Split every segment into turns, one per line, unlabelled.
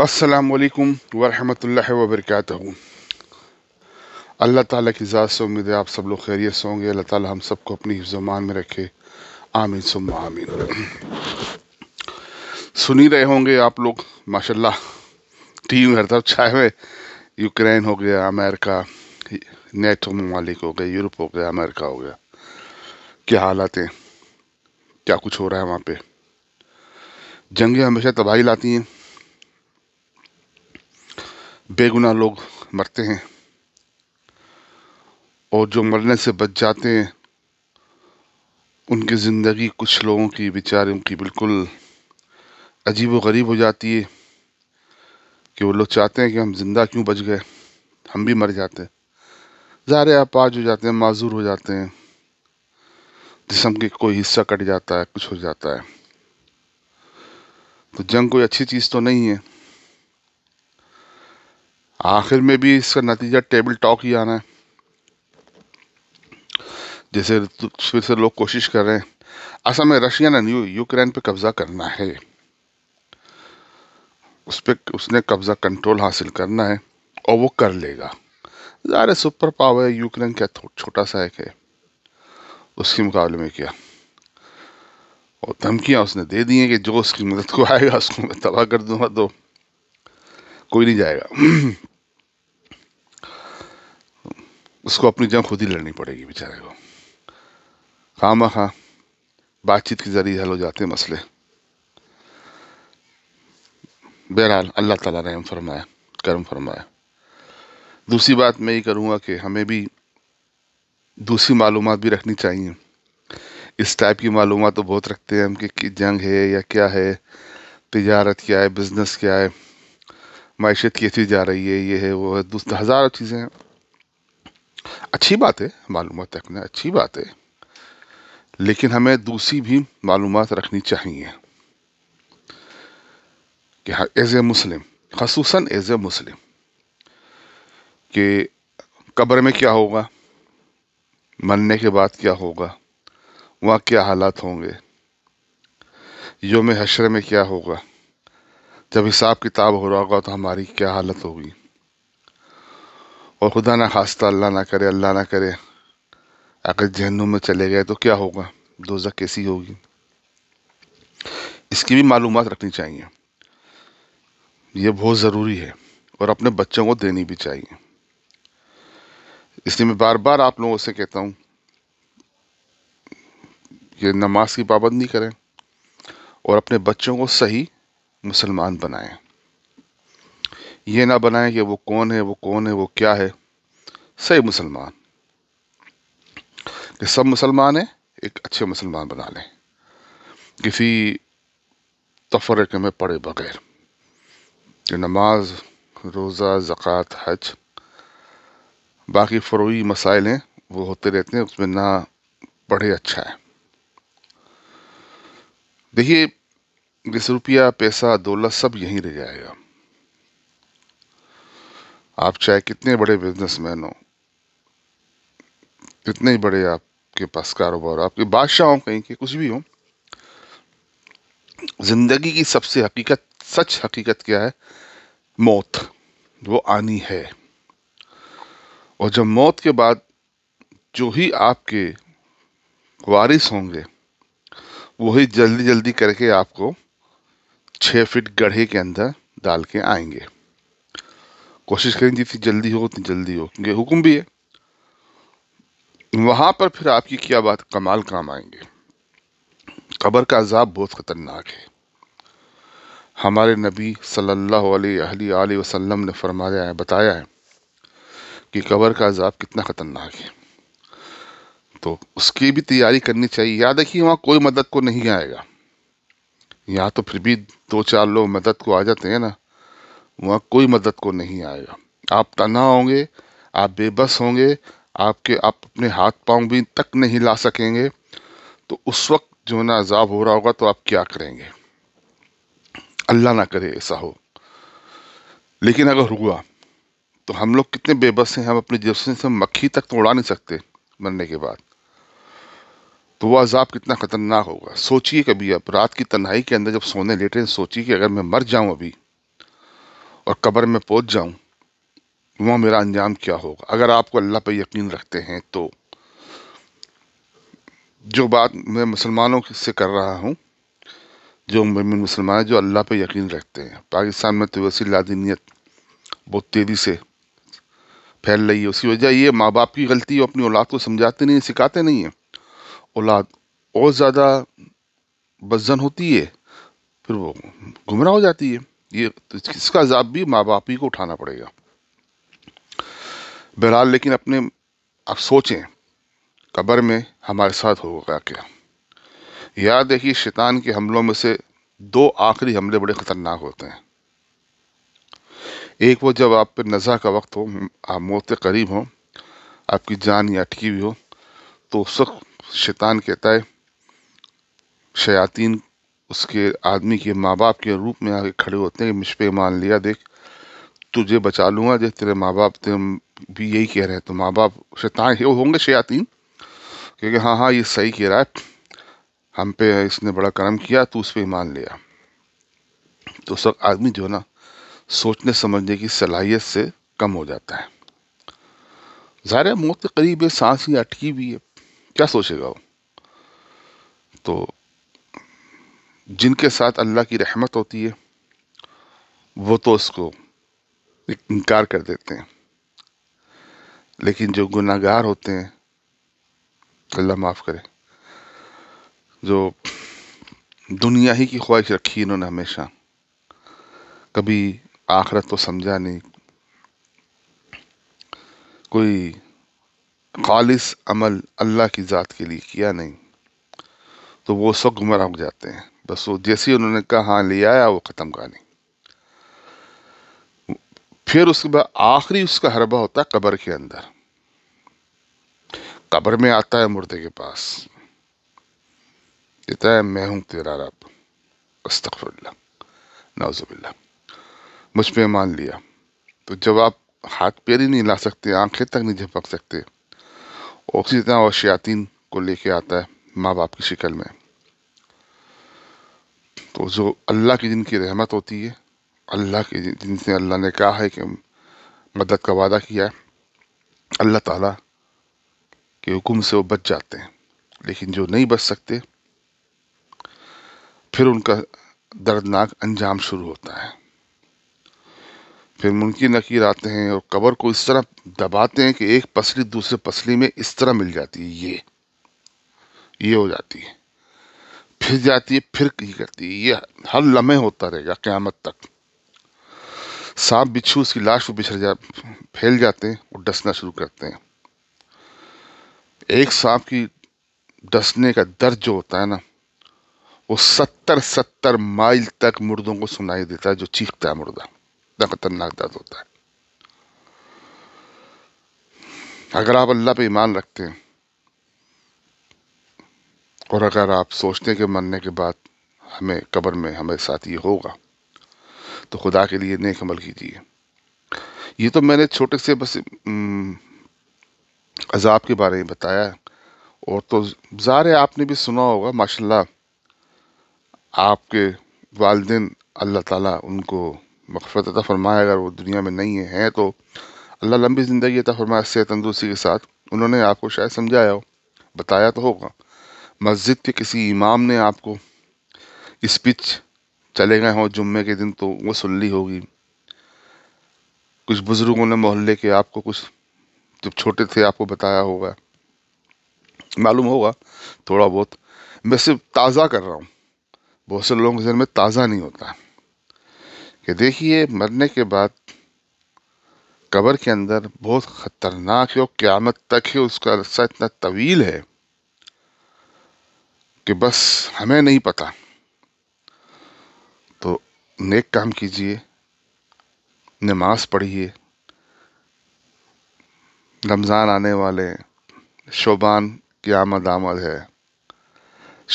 असलकम वालेकुम वरहमतुल्लाहि अल्लाह ताला की ज़ात से उम्मीद है आप सब लोग खैरियत से होंगे अल्लाह ताला हम सबको अपनी हिफ्जमान में रखे आमीन सुम आमीन सुन ही रहे होंगे आप लोग माशाल्लाह टीम हर तरफ छाए हुए यूक्रेन हो गया अमेरिका नेटो ममालिक हो गए यूरोप हो गया अमेरिका हो गया क्या हालात हैं क्या कुछ हो रहा है वहाँ पर जंगें हमेशा तबाही लाती हैं बेगुनाह लोग मरते हैं और जो मरने से बच जाते हैं उनकी ज़िंदगी कुछ लोगों की बेचारों की बिल्कुल अजीब व गरीब हो जाती है कि वो लोग चाहते हैं कि हम ज़िंदा क्यों बच गए हम भी मर जाते हैं अपाज हो जाते हैं माजूर हो जाते हैं जिसम के कोई हिस्सा कट जाता है कुछ हो जाता है तो जंग कोई अच्छी चीज़ तो नहीं है आखिर में भी इसका नतीजा टेबल टॉक ही आना है जैसे तो फिर से लोग कोशिश कर रहे हैं असल में रशिया ने न्यू यूक्रेन पे कब्जा करना है उस पर उसने कब्जा कंट्रोल हासिल करना है और वो कर लेगा ज़्यादा सुपर पावर है यूक्रेन क्या छोटा सा एक है उसके मुकाबले में क्या और धमकियाँ उसने दे दी हैं कि जो उसकी मदद को आएगा उसको मैं तबाह कर दूंगा तो कोई नहीं जाएगा उसको अपनी जंग खुद ही लड़नी पड़ेगी बेचारे को खाम खा बातचीत के जरिए हल हो जाते हैं मसले बहरहाल अल्लाह ताला रहम फरमाया करम फरमाया दूसरी बात मैं ये करूँगा कि हमें भी दूसरी मालूम भी रखनी चाहिए इस टाइप की मालूम तो बहुत रखते हैं हम कि जंग है या क्या है तजारत क्या है बिज़नेस क्या है मैशत कैसी जा रही है ये है वो है हज़ारों चीज़ें हैं अच्छी बात है मालूम रखना अच्छी बात है लेकिन हमें दूसरी भी मालूम रखनी चाहिए कि हाँ, एज ए मुस्लिम खसूस एज ए मुस्लिम कि कब्र में क्या होगा मरने के बाद क्या होगा वहाँ क्या हालात होंगे योम हशर में क्या होगा जब हिसाब किताब हो रहा होगा तो हमारी क्या हालत होगी और खुदा ना खास्ता अल्लाह ना करे अल्लाह ना करे अगर जहनुम में चले गए तो क्या होगा दोजा कैसी होगी इसकी भी मालूम रखनी चाहिए यह बहुत ज़रूरी है और अपने बच्चों को देनी भी चाहिए इसलिए मैं बार बार आप लोगों से कहता हूँ कि नमाज की पाबंदी करें और अपने बच्चों को सही मुसलमान बनाएं ये ना बनाएं कि वो कौन है वो कौन है वो क्या है सही मुसलमान कि सब मुसलमान हैं एक अच्छे मुसलमान बना लें किसी तफरक में पड़े बगैर कि नमाज रोज़ा ज़क़़त हज बाकी फ़रोई मसाइल हैं वो होते रहते हैं उसमें ना पढ़े अच्छा है देखिए जिस रुपया पैसा दौलत सब यहीं रह जाएगा आप चाहे कितने बड़े बिजनेसमैन हो कितने ही बड़े आपके पास कारोबार हो आपके बादशाह हो कहीं के कुछ भी हो जिंदगी की सबसे हकीकत सच हकीकत क्या है मौत वो आनी है और जब मौत के बाद जो ही आपके वारिस होंगे वही जल्दी जल्दी करके आपको छः फिट गढ़े के अंदर डाल के आएंगे कोशिश करें जितनी जल्दी हो उतनी तो जल्दी हो क्योंकि हुक्म भी है वहां पर फिर आपकी क्या बात कमाल काम आएंगे कबर का अजाब बहुत ख़तरनाक है हमारे नबी सल्लल्लाहु अलैहि वसल्लम ने फरमाया है बताया है कि कबर का अजाब कितना ख़तरनाक है तो उसकी भी तैयारी करनी चाहिए याद रखिए वहाँ कोई मदद को नहीं आएगा यहाँ तो फिर भी दो चार लोग मदद को आ जाते हैं ना वहाँ कोई मदद को नहीं आएगा आप तना होंगे आप बेबस होंगे आपके आप अपने हाथ पांव भी तक नहीं ला सकेंगे तो उस वक्त जो ना अजाब हो रहा होगा तो आप क्या करेंगे अल्लाह ना करे ऐसा हो लेकिन अगर हुआ तो हम लोग कितने बेबस हैं हम अपने जिसम से मक्खी तक तो उड़ा नहीं सकते मरने के बाद तो वह अजाब कितना ख़तरनाक होगा सोचिए कभी आप रात की तन्हाई के अंदर जब सोने लेटे सोचिए कि अगर मैं मर जाऊं अभी और कब्र में पहुंच जाऊं वहाँ मेरा अंजाम क्या होगा अगर आपको अल्लाह पर यकीन रखते हैं तो जो बात मैं मुसलमानों से कर रहा हूँ जो मुमिन मुसलमान जो अल्लाह पर यकीन रखते हैं पाकिस्तान में तो वैसी लादिनियत बहुत तेज़ी से फैल रही है उसी वजह ये माँ बाप की गलती है अपनी औलाद को समझाते नहीं सिखाते नहीं हैं औलाद और ज़्यादा बजन होती है फिर वो गुमराह हो जाती है ये तो इसका जाप भी माँ बाप ही को उठाना पड़ेगा बहरहाल लेकिन अपने आप सोचें कब्र में हमारे साथ होगा क्या याद देखिए शैतान के हमलों में से दो आखिरी हमले बड़े ख़तरनाक होते हैं एक वो जब आप पर नज़ा का वक्त हो आप मौत के करीब हो आपकी जान या अटकी हुई हो तो उस वक्त शैतान कहता है शयातीन उसके आदमी के माँ बाप के रूप में आगे खड़े होते हैं मुझ पर मान लिया देख तुझे बचा लूँगा देख तेरे माँ बाप तेरे भी यही कह रहे हैं तो माँ बाप शैतान ये होंगे शयातीन क्योंकि हाँ हाँ ये सही कह रहा है हम पे इसने बड़ा कर्म किया तो उस पर मान लिया तो उस वक्त आदमी जो ना सोचने समझने की सलाहियत से कम हो जाता है ज़ाहिर मौत के करीब है सांस ही अटकी हुई है क्या सोचेगा वो तो जिनके साथ अल्लाह की रहमत होती है वो तो उसको इनकार कर देते हैं लेकिन जो गुनागार होते हैं अल्लाह माफ़ करे जो दुनिया ही की ख्वाहिश रखी इन्होंने हमेशा कभी आखरत तो समझा नहीं कोई खालिस अमल अल्लाह की ज़ात के लिए किया नहीं तो वो सब गुमराह हो जाते हैं बस वो जैसे ही उन्होंने कहा हाँ ले आया वो ख़त्म कहानी फिर उसके बाद आखिरी उसका हरबा होता है कब्र के अंदर कब्र में आता है मुर्दे के पास कहता है मैं हूँ तेरा रब अस्तफरल्ला नवजुबिल्ला मुझ पर मान लिया तो जब आप हाथ पैर ही नहीं ला सकते आंखें तक नहीं झपक सकते उसी तरह और शयातीन को लेके आता है माँ बाप की शिकल में तो जो अल्लाह की जिनकी रहमत होती है अल्लाह के जिनसे अल्लाह ने कहा है कि मदद का वादा किया है अल्लाह ताला के हुक्म से वो बच जाते हैं लेकिन जो नहीं बच सकते फिर उनका दर्दनाक अंजाम शुरू होता है फिर मुनकिन नकीर आते हैं और कबर को इस तरह दबाते हैं कि एक पसली दूसरे पसली में इस तरह मिल जाती है ये ये हो जाती है फिर जाती है फिर कहीं करती है ये हर लम्हे होता रहेगा क्यामत तक सांप बिच्छू उसकी लाश पर बिछड़ जा फैल जाते हैं और डसना शुरू करते हैं एक सांप की डसने का दर्द जो होता है ना वो सत्तर सत्तर माइल तक मुर्दों को सुनाई देता है जो चीखता है मुर्दा इतना खतरनाक दर्द होता है अगर आप अल्लाह पे ईमान रखते हैं और अगर आप सोचने के मरने के बाद हमें कब्र में हमारे साथ ये होगा तो खुदा के लिए नेक अमल कीजिए ये तो मैंने छोटे से बस अजाब के बारे में बताया और तो ज़ाहिर आपने भी सुना होगा माशाल्लाह आपके वालदेन अल्लाह ताला उनको मफ़रत अता फरमाया अगर वो दुनिया में नहीं हैं तो अल्लाह लंबी ज़िंदगी अता फरमाया सेहत तंदुरुस्ती के साथ उन्होंने आपको शायद समझाया हो बताया तो होगा मस्जिद के किसी इमाम ने आपको स्पीच चले गए हों जुम्मे के दिन तो वो सुन ली होगी कुछ बुज़ुर्गों ने मोहल्ले के आपको कुछ जब छोटे थे आपको बताया होगा मालूम होगा थोड़ा बहुत मैं सिर्फ ताज़ा कर रहा हूँ बहुत से लोगों के जहन में ताज़ा नहीं होता कि देखिए मरने के बाद कब्र के अंदर बहुत ख़तरनाक है और क़्यामत तक ही उसका रस्सा इतना तवील है कि बस हमें नहीं पता तो नेक काम कीजिए नमाज पढ़िए रमज़ान आने वाले शोबान की आमद आमद है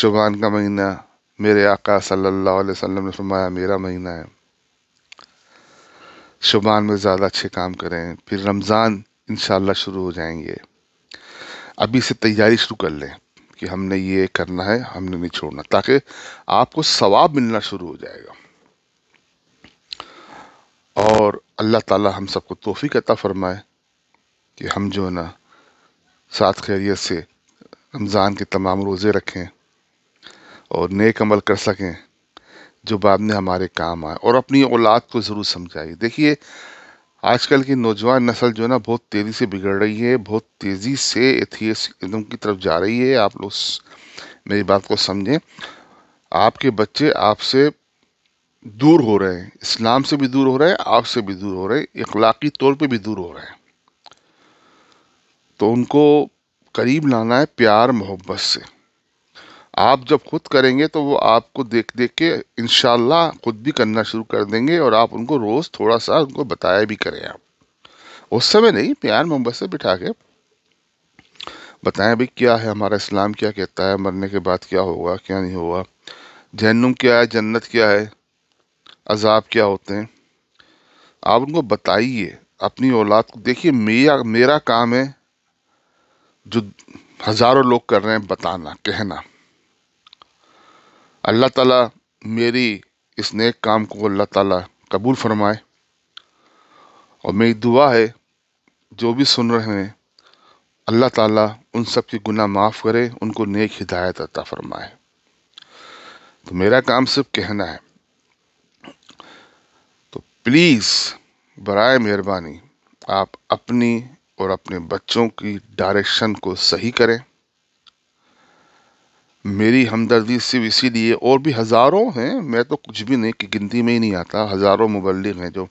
शोबान का महीना मेरे आका सल्लल्लाहु अलैहि वसल्लम ने फरमाया मेरा महीना है शोबान में ज़्यादा अच्छे काम करें फिर रमज़ान इन शुरू हो जाएंगे अभी से तैयारी शुरू कर लें कि हमने ये करना है हमने नहीं छोड़ना ताकि आपको सवाब मिलना शुरू हो जाएगा और अल्लाह ताला हम सबको तोहफ़ी अता फरमाए कि हम जो है ना साथ खैरियत से रमज़ान के तमाम रोज़े रखें और नेक अमल कर सकें जो बाद में हमारे काम आए और अपनी औलाद को ज़रूर समझाइए देखिए आजकल की नौजवान नस्ल जो है ना बहुत तेज़ी से बिगड़ रही है बहुत तेज़ी से एथियम की तरफ जा रही है आप लोग मेरी बात को समझें आपके बच्चे आपसे दूर हो रहे हैं इस्लाम से भी दूर हो रहे हैं आपसे भी दूर हो रहे हैं इखलाकी तौर पे भी दूर हो रहे हैं तो उनको करीब लाना है प्यार मोहब्बत से आप जब खुद करेंगे तो वो आपको देख देख के इनशाला खुद भी करना शुरू कर देंगे और आप उनको रोज़ थोड़ा सा उनको बताया भी करें आप उस समय नहीं प्यार मोहब्बत से बिठा के बताएं भाई क्या है हमारा इस्लाम क्या कहता है मरने के बाद क्या होगा क्या नहीं होगा जहनुम क्या है जन्नत क्या है अजाब क्या होते हैं आप उनको बताइए अपनी औलाद को देखिए मेरा मेरा काम है जो हज़ारों लोग कर रहे हैं बताना कहना अल्लाह ताला मेरी इस नेक काम को अल्लाह ताला कबूल फरमाए और मेरी दुआ है जो भी सुन रहे हैं अल्लाह ताला उन सब के गुनाह माफ़ करे उनको नेक हिदायत अता फरमाए तो मेरा काम सिर्फ कहना है तो प्लीज़ बरए मेहरबानी आप अपनी और अपने बच्चों की डायरेक्शन को सही करें मेरी हमदर्दी सिर्फ इसीलिए और भी हज़ारों हैं मैं तो कुछ भी नहीं कि गिनती में ही नहीं आता हज़ारों मुबलिक हैं जो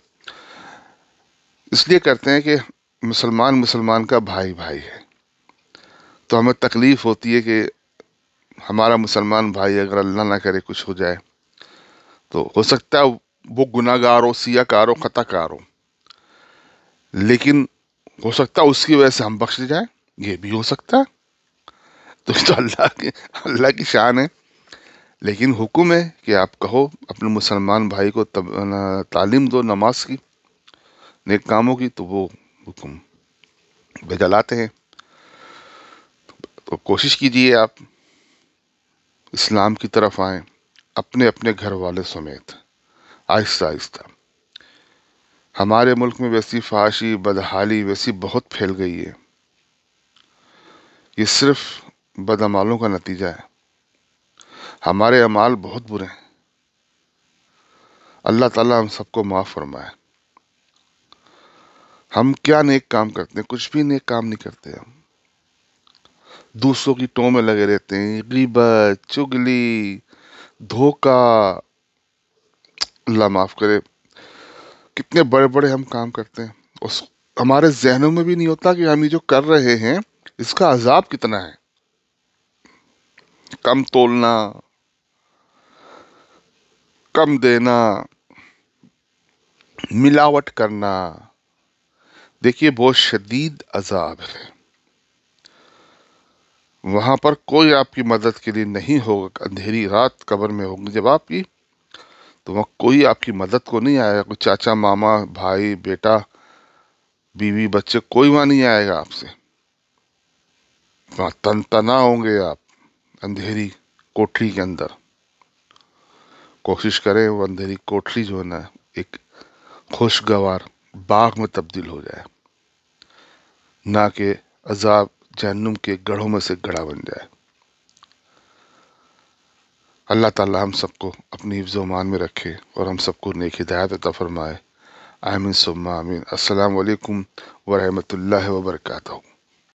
इसलिए करते हैं कि मुसलमान मुसलमान का भाई भाई है तो हमें तकलीफ़ होती है कि हमारा मुसलमान भाई अगर अल्लाह ना करे कुछ हो जाए तो हो सकता है वो गुनागार हो सियाकार हो ख़ताकार हो लेकिन हो सकता है उसकी वजह से हम बख्श जाए ये भी हो सकता है तो, तो अल्लाह के अल्लाह की शान है लेकिन हुक्म है कि आप कहो अपने मुसलमान भाई को तब तालीम दो नमाज की नेक कामों की तो वो हुक्म लाते हैं तो कोशिश कीजिए आप इस्लाम की तरफ आए अपने अपने घर वाले समेत आहिस्ता आहिस्ता हमारे मुल्क में वैसी फाशी बदहाली वैसी बहुत फैल गई है ये सिर्फ़ बदमालों का नतीजा है हमारे अमाल बहुत बुरे हैं अल्लाह ताला हम सबको माफ़ फरमाए हम क्या नेक काम करते हैं कुछ भी नेक काम नहीं करते हम दूसरों की टों में लगे रहते हैं गिबत चुगली धोखा अल्लाह माफ़ करे कितने बड़े बड़े हम काम करते हैं उस हमारे जहनों में भी नहीं होता कि हम ये जो कर रहे हैं इसका अजाब कितना है कम तोलना कम देना मिलावट करना देखिए बहुत शदीद अजाब है वहां पर कोई आपकी मदद के लिए नहीं होगा अंधेरी रात कब्र में होगी जब आपकी तो वहां कोई आपकी मदद को नहीं आएगा कोई चाचा मामा भाई बेटा बीवी बच्चे कोई वहां नहीं आएगा आपसे वहां तन तना होंगे आप अंधेरी कोठरी के अंदर कोशिश करें वो अंधेरी कोठरी जो है ना एक खुशगवार बाग में तब्दील हो जाए ना कि अजाब जहनुम के गढ़ों में से गढ़ा बन जाए अल्लाह ताला हम सबको अपनी हिफ्ज़ मान में रखे और हम सबको नेक हिदायत अता फरमाए आमिन सुम्मा आमिन असलकम वरहमत ला वरक़ू